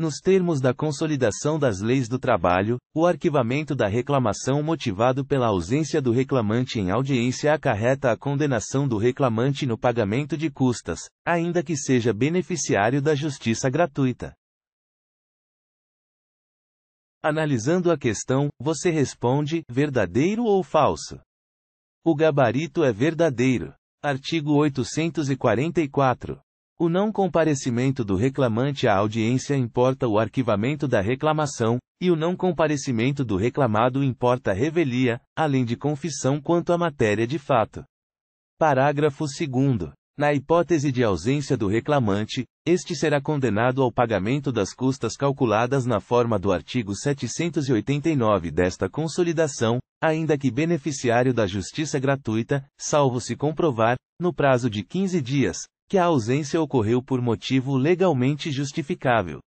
Nos termos da Consolidação das Leis do Trabalho, o arquivamento da reclamação motivado pela ausência do reclamante em audiência acarreta a condenação do reclamante no pagamento de custas, ainda que seja beneficiário da justiça gratuita. Analisando a questão, você responde: verdadeiro ou falso? O gabarito é verdadeiro. Artigo 844. O não comparecimento do reclamante à audiência importa o arquivamento da reclamação, e o não comparecimento do reclamado importa revelia, além de confissão quanto à matéria de fato. Parágrafo 2. Na hipótese de ausência do reclamante, este será condenado ao pagamento das custas calculadas na forma do artigo 789 desta Consolidação, ainda que beneficiário da justiça gratuita, salvo se comprovar, no prazo de 15 dias, que a ausência ocorreu por motivo legalmente justificável.